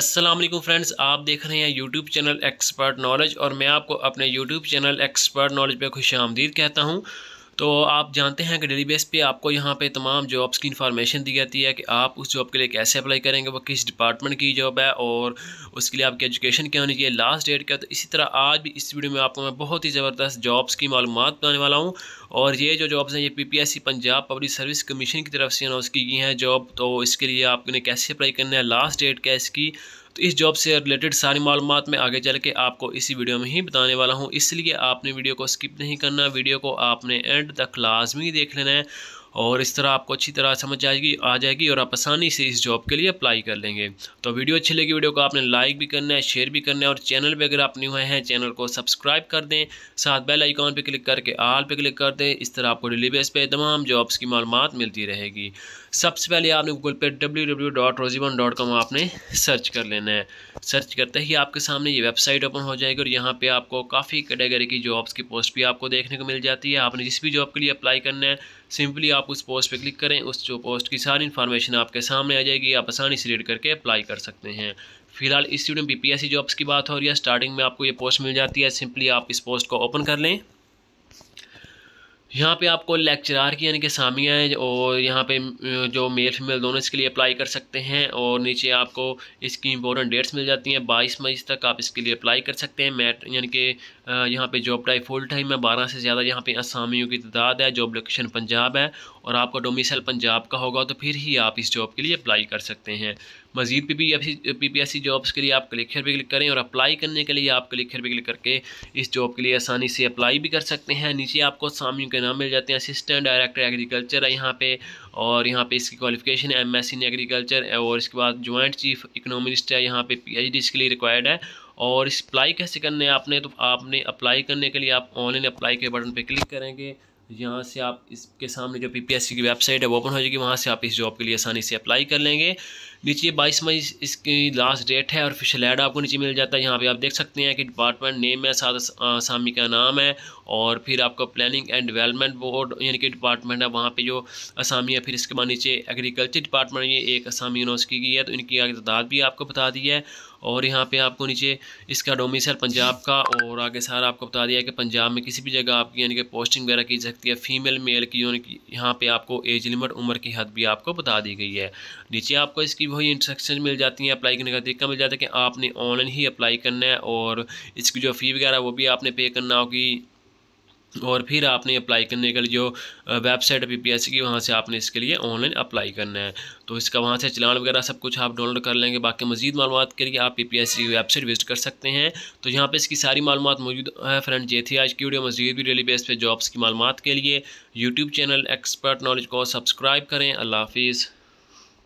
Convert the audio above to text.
Aslam friends आप देख रहे हैं यूट्यूब चैनल एक्सपर्ट नॉलेज और मैं आपको अपने यूट्यूब चैनल एक्सपर्ट नॉलेज पे खुश आमदीद कहता हूँ तो आप जानते हैं कि डेली बेस पे आपको यहाँ पे तमाम जॉब्स की इन्फॉर्मेशन दी जाती है कि आप उस जॉब के लिए कैसे अप्लाई करेंगे वो किस डिपार्टमेंट की जॉब है और उसके लिए आपकी एजुकेशन क्या होनी चाहिए लास्ट डेट क्या तो इसी तरह आज भी इस वीडियो में आपको मैं बहुत ही ज़बरदस्त जॉब्स की मालूम बताने वाला हूँ और ये जो जॉब्स हैं ये सी पंजाब पब्लिक सर्विस कमीशन की तरफ से अनाउंस की गई हैं जॉब तो इसके लिए आपने कैसे अप्लाई करना है लास्ट डेट क्या इसकी तो इस जॉब से रिलेटेड सारी मालूम मैं आगे चल के आपको इसी वीडियो में ही बताने वाला हूँ इसलिए आपने वीडियो को स्किप नहीं करना वीडियो को आपने एंड तक लाजमी देख लेना है और इस तरह आपको अच्छी तरह समझ आएगी आ जाएगी और आप आसानी से इस जॉब के लिए अप्लाई कर लेंगे तो वीडियो अच्छी लगी वीडियो को आपने लाइक भी करना है शेयर भी करना है और चैनल पर अगर आप न्यू हैं चैनल को सब्सक्राइब कर दें साथ बेल आइकॉन पर क्लिक करके आल पर क्लिक कर दें इस तरह आपको डेली बेस पर तमाम जॉब्स की मालूम मिलती रहेगी सबसे पहले आपने गूगल पर डब्ल्यू आपने सर्च कर लेना है सर्च करते ही आपके सामने ये वेबसाइट ओपन हो जाएगी और यहाँ पर आपको काफ़ी कैटेगरी की जॉब्स की पोस्ट भी आपको देखने को मिल जाती है आपने जिस भी जॉब के लिए अप्लाई करना है सिंपली आप आप उस पोस्ट पे क्लिक करें उस जो पोस्ट की सारी इन्फॉर्मेशन आपके सामने आ जाएगी आप आसानी से रीड करके अप्लाई कर सकते हैं फिलहाल इस वीडियो में बीपीएससी जॉब्स की बात हो रही है स्टार्टिंग में आपको ये पोस्ट मिल जाती है सिंपली आप इस पोस्ट को ओपन कर लें यहाँ पे आपको लेक्चरार की यानी कि सामिया है और यहाँ पे जो मेल फीमेल दोनों इसके लिए अप्लाई कर सकते हैं और नीचे आपको इसकी इंपॉर्टेंट डेट्स मिल जाती हैं बाईस मई तक आप इसके लिए अप्लाई कर सकते हैं मैट यानी कि यहाँ पे जॉब टाइप फुल टाइम है बारह से ज़्यादा यहाँ पे असामियों की तादाद है जॉब लोकेशन पंजाब है और आपका डोमिसल पंजाब का होगा तो फिर ही आप इस जॉब के लिए अप्लाई कर सकते हैं मजीद P P S C jobs के लिए आप क्लिकर भी क्लिक करें और अप्लाई करने के लिए आप क्लिकर भी क्लिक करके इस जॉब के लिए आसानी से अप्लाई भी कर सकते हैं नीचे आपको सामियों के नाम मिल जाते हैं असिस्टेंट डायरेक्टर एग्रीकल्चर है यहाँ पर और यहाँ पर इसकी क्वालिफिकेशन है एम एस इन एग्रीकल्चर और इसके बाद जॉइंट चीफ इकनॉमिस्ट है यहाँ पर पी एच डी इसके लिए रिक्वायर्ड है और इस अप्लाई कैसे करने है आपने तो आपने अप्लाई करने के लिए आप ऑनलाइन अप्लाई के बटन पर क्लिक करेंगे यहाँ से आप इसके सामने जो पीपीएससी की वेबसाइट है वो ओपन हो जाएगी वहाँ से आप इस जॉब के लिए आसानी से अप्लाई कर लेंगे नीचे बाईस मई इसकी लास्ट डेट है और फिर एड आपको नीचे मिल जाता है यहाँ पे आप देख सकते हैं कि डिपार्टमेंट नेम है साथ आसामी का नाम है और फिर आपका प्लानिंग एंड डेवलपमेंट बोर्ड यानी कि डिपार्टमेंट है वहाँ पर जो असामी है फिर इसके बाद नीचे एग्रीकल्चर डिपार्टमेंट ये एक आसामी यूनिवर्सिटी की है तो इनकी आगे तादाद भी आपको बता दी है और यहाँ पे आपको नीचे इसका डोमिसल पंजाब का और आगे सारा आपको बता दिया कि पंजाब में किसी भी जगह आपकी यानी कि पोस्टिंग वगैरह की सकती है फीमेल मेल की यानी कि यहाँ पे आपको एज लिमिट उम्र की हद भी आपको बता दी गई है नीचे आपको इसकी वही इंस्ट्रक्शन मिल जाती है अप्लाई करने का तरीका मिल जाता है कि आपने ऑनलाइन ही अप्लाई करना है और इसकी जो फ़ी वगैरह वो भी आपने पे करना होगी और फिर आपने अप्लाई करने के लिए जो वेबसाइट है पी की वहाँ से आपने इसके लिए ऑनलाइन अप्लाई करना है तो इसका वहाँ से चलान वगैरह सब कुछ आप डाउनलोड कर लेंगे बाकी मजीद मालूम के लिए आप पी की वेबसाइट विजिट कर सकते हैं तो यहाँ पे इसकी सारी मालूम मौजूद है फ्रेंड ये थी आज की वीडियो मजीद भी डेली बेस पर जॉब्स की मालूम के लिए यूट्यूब चैनल एक्सपर्ट नॉलेज को सब्सक्राइब करें अल्लाह हाफिज़